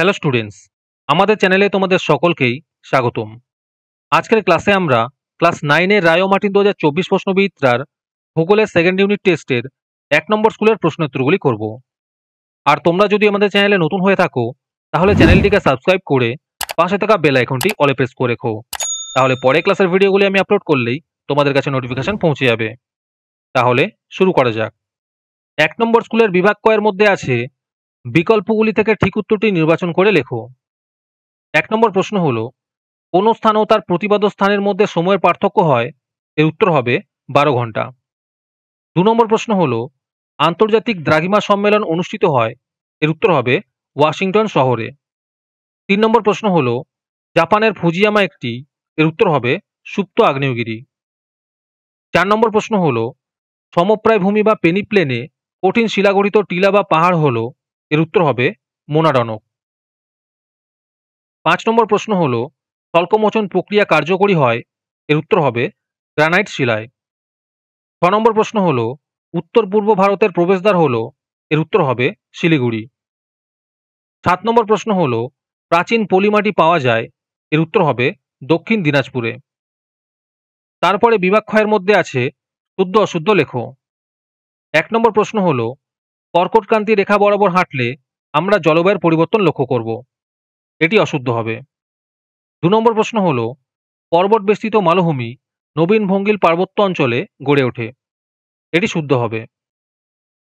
Hello students আমাদের চ্যানেলে তোমাদের সকলকেই স্বাগতম আজকের ক্লাসে আমরা ক্লাস নাইনের রায় মার্টিন দু হাজার চব্বিশ প্রশ্নবিদ্রার ভূগোলের সেকেন্ড ইউনিট টেস্টের এক নম্বর স্কুলের প্রশ্নোত্তরগুলি করব আর তোমরা যদি আমাদের চ্যানেলে নতুন হয়ে থাকো তাহলে চ্যানেলটিকে সাবস্ক্রাইব করে পাশে থাকা বেল আইকনটি অলে প্রেস করে রেখো তাহলে পরে ক্লাসের ভিডিওগুলি আমি আপলোড করলেই তোমাদের কাছে নোটিফিকেশন পৌঁছে যাবে তাহলে শুরু করা যাক এক নম্বর স্কুলের বিভাগ কয়ের মধ্যে আছে বিকল্পগুলি থেকে ঠিক উত্তরটি নির্বাচন করে লেখো এক নম্বর প্রশ্ন হল কোন স্থান ও তার প্রতিবাদ স্থানের মধ্যে সময়ের পার্থক্য হয় এর উত্তর হবে বারো ঘন্টা দু নম্বর প্রশ্ন হল আন্তর্জাতিক দ্রাঘিমা সম্মেলন অনুষ্ঠিত হয় এর উত্তর হবে ওয়াশিংটন শহরে তিন নম্বর প্রশ্ন হল জাপানের ফুজিয়ামা একটি এর উত্তর হবে সুপ্ত আগ্নেয়গিরি চার নম্বর প্রশ্ন হল সমপ্রায় ভূমি বা পেনিপ্লেনে কঠিন শিলাগঠিত টিলা বা পাহাড় হল এর উত্তর হবে মোনাডনক পাঁচ নম্বর প্রশ্ন হল স্বল্পমোচন প্রক্রিয়া কার্যকরী হয় এর উত্তর হবে গ্রানাইট শিলায় ছ নম্বর প্রশ্ন হল উত্তর পূর্ব ভারতের প্রবেশদ্বার হল এর উত্তর হবে শিলিগুড়ি সাত নম্বর প্রশ্ন হল প্রাচীন পলিমাটি পাওয়া যায় এর উত্তর হবে দক্ষিণ দিনাজপুরে তারপরে বিবাক্ষয়ের মধ্যে আছে শুদ্ধ অশুদ্ধ লেখ এক নম্বর প্রশ্ন হলো কর্কটক্রান্তি রেখা বরাবর হাঁটলে আমরা জলবায়ুর পরিবর্তন লক্ষ্য করব এটি অশুদ্ধ হবে দু নম্বর প্রশ্ন হল পর্বত বেষ্টিত মালভূমি নবীন ভঙ্গিল পার্বত্য অঞ্চলে গড়ে ওঠে এটি শুদ্ধ হবে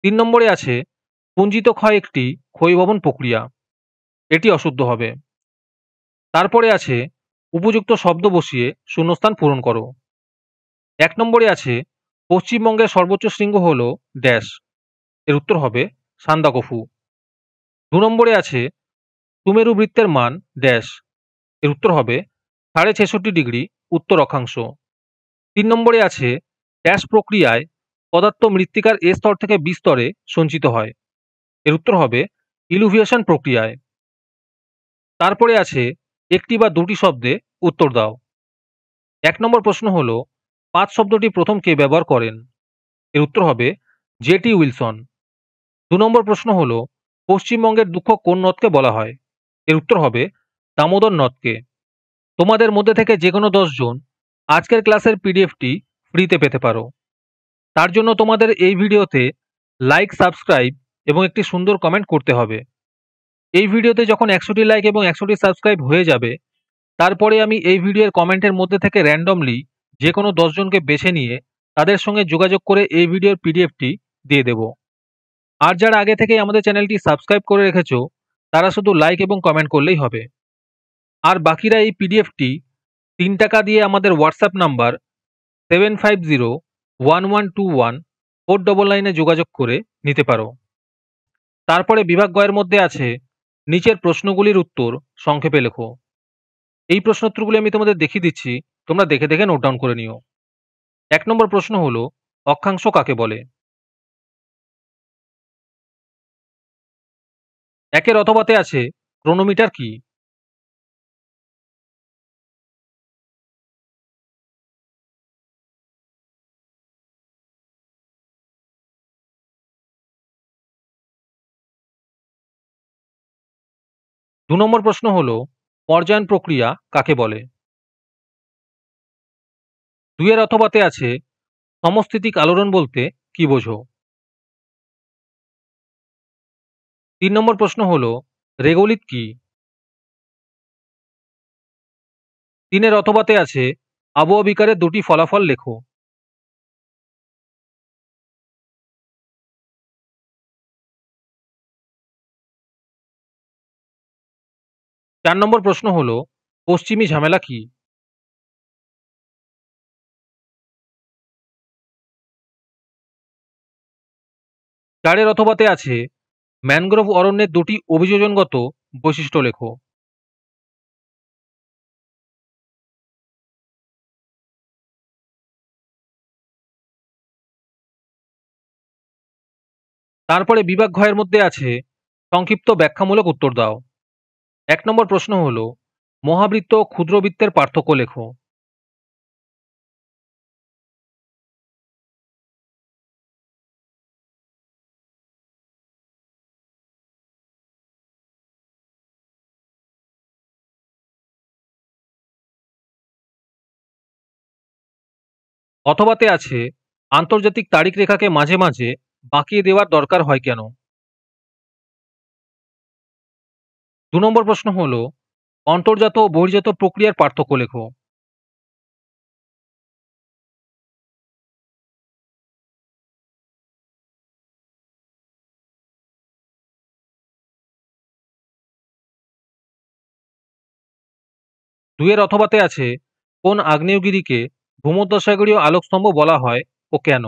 তিন নম্বরে আছে পুঞ্জিত ক্ষয় একটি ক্ষয়ভবন প্রক্রিয়া এটি অশুদ্ধ হবে তারপরে আছে উপযুক্ত শব্দ বসিয়ে শূন্যস্থান পূরণ করো এক নম্বরে আছে পশ্চিমবঙ্গের সর্বোচ্চ শৃঙ্গ হল ড্যাশ এর উত্তর হবে সান্দাকফু দু নম্বরে আছে সুমেরু বৃত্তের মান ড্যাশ এর উত্তর হবে সাড়ে ছেষট্টি ডিগ্রি উত্তর অক্ষাংশ তিন নম্বরে আছে ড্যাশ প্রক্রিয়ায় পদার্থ মৃত্তিকার এ স্তর থেকে বি স্তরে সঞ্চিত হয় এর উত্তর হবে ইলুভিয়েশন প্রক্রিয়ায় তারপরে আছে একটি বা দুটি শব্দে উত্তর দাও এক নম্বর প্রশ্ন হল পাঁচ শব্দটি প্রথম কে ব্যবহার করেন এর উত্তর হবে জেটি উইলসন দু নম্বর প্রশ্ন হল পশ্চিমবঙ্গের দুঃখ কোন নদকে বলা হয় এর উত্তর হবে দামোদর নদকে তোমাদের মধ্যে থেকে যে কোনো দশজন আজকের ক্লাসের পিডিএফটি ফ্রিতে পেতে পারো তার জন্য তোমাদের এই ভিডিওতে লাইক সাবস্ক্রাইব এবং একটি সুন্দর কমেন্ট করতে হবে এই ভিডিওতে যখন একশোটি লাইক এবং একশোটি সাবস্ক্রাইব হয়ে যাবে তারপরে আমি এই ভিডিওর কমেন্টের মধ্যে থেকে র্যান্ডমলি যে কোনো দশজনকে বেছে নিয়ে তাদের সঙ্গে যোগাযোগ করে এই ভিডিওর পিডিএফটি দিয়ে দেবো আর যারা আগে থেকেই আমাদের চ্যানেলটি সাবস্ক্রাইব করে রেখেছো তারা শুধু লাইক এবং কমেন্ট করলেই হবে আর বাকিরা এই পিডিএফটি তিন টাকা দিয়ে আমাদের WhatsApp number seven five zero one one two one four double নাইনে যোগাযোগ করে নিতে পারো তারপরে বিভাগ গয়ের মধ্যে আছে নিচের প্রশ্নগুলির উত্তর সংক্ষেপে লেখো এই প্রশ্নোত্তরগুলি আমি তোমাদের দেখিয়ে দিচ্ছি তোমরা দেখে দেখে নোট ডাউন করে নিও এক নম্বর প্রশ্ন হলো অক্ষাংশ কাকে বলে একের অথবাতে আছে ক্রোনোমিটার কি দু নম্বর প্রশ্ন হল পর্যায়ন প্রক্রিয়া কাকে বলে দুইয়ের অথবাতে আছে সমস্থিতিক আলোড়ন বলতে কি বোঝো তিন নম্বর প্রশ্ন হল রেগোলিত কি তিনের অথবাতে আছে আবহাওয়া বিকারের দুটি ফলাফল লেখো চার নম্বর প্রশ্ন হল পশ্চিমী ঝামেলা কি চারের অথবাতে আছে ম্যানগ্রোভ অরণ্যের দুটি অভিযোজনগত বৈশিষ্ট্য লেখো তারপরে বিভাগ ঘয়ের মধ্যে আছে সংক্ষিপ্ত ব্যাখ্যামূলক উত্তর দাও এক নম্বর প্রশ্ন হল মহাবৃত্ত ক্ষুদ্রবৃত্তের পার্থক্য লেখো অথবাতে আছে আন্তর্জাতিক তারিখ রেখাকে মাঝে মাঝে বাঁকিয়ে দেওয়ার দরকার হয় কেন দু নম্বর প্রশ্ন হল অন্তর্জাত ও বহির্জাত প্রক্রিয়ার পার্থক্য লেখো দুয়ের অথবাতে আছে কোন আগ্নেয়গিরিকে ভূমধ্যসাগরীয় আলোকস্তম্ভ বলা হয় ও কেন?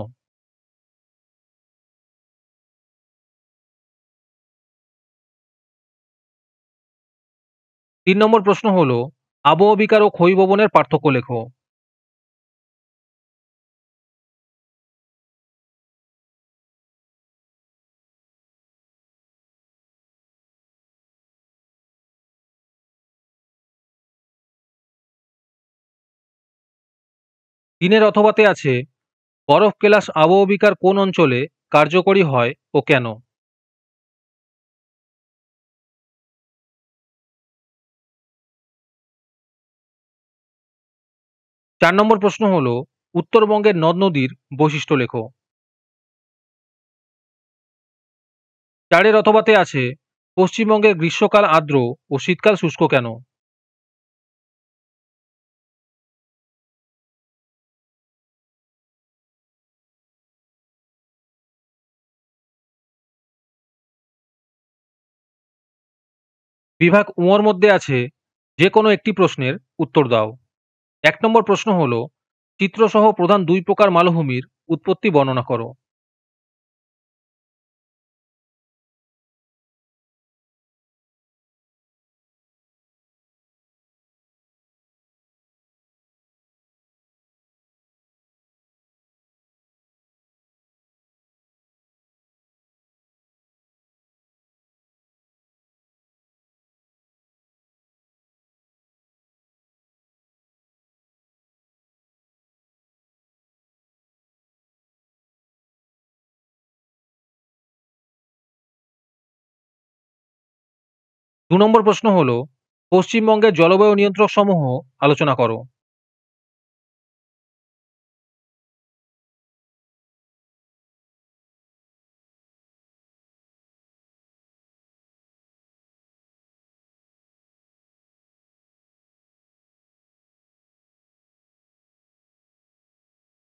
তিন নম্বর প্রশ্ন হল আবহবিকার ও ক্ষয়ভবনের পার্থক্য লেখ চীনের অথবাতে আছে বরফ কেলাস আবহবিকার কোন অঞ্চলে কার্যকরী হয় ও কেন চার নম্বর প্রশ্ন হল উত্তরবঙ্গের নদ নদীর বৈশিষ্ট্য লেখ চারের অথবাতে আছে পশ্চিমবঙ্গের গ্রীষ্মকাল আর্দ্র ও শীতকাল শুষ্ক কেন বিভাগ উমর মধ্যে আছে যে কোনো একটি প্রশ্নের উত্তর দাও এক নম্বর প্রশ্ন হল চিত্রসহ প্রধান দুই প্রকার মালভূমির উৎপত্তি বর্ণনা করো দু নম্বর প্রশ্ন হল পশ্চিমবঙ্গের জলবায়ু নিয়ন্ত্রক সমূহ আলোচনা করো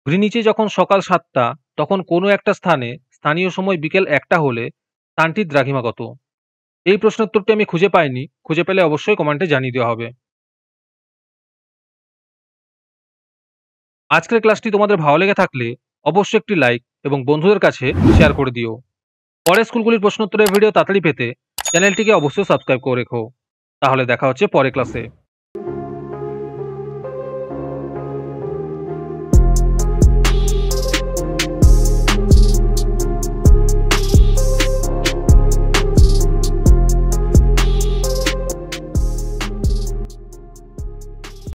গ্রিনিচে যখন সকাল সাতটা তখন কোনো একটা স্থানে স্থানীয় সময় বিকেল একটা হলে স্থানটির দ্রাঘিমা কত এই প্রশ্নোত্তরটি আমি খুঁজে পাইনি খুঁজে পেলে অবশ্যই কমেন্টে জানিয়ে দেওয়া হবে আজকের ক্লাসটি তোমাদের ভালো লেগে থাকলে অবশ্যই একটি লাইক এবং বন্ধুদের কাছে শেয়ার করে দিও পরের স্কুলগুলির প্রশ্নোত্তরের ভিডিও তাড়াতাড়ি পেতে চ্যানেলটিকে অবশ্যই সাবস্ক্রাইব করে রেখো তাহলে দেখা হচ্ছে পরে ক্লাসে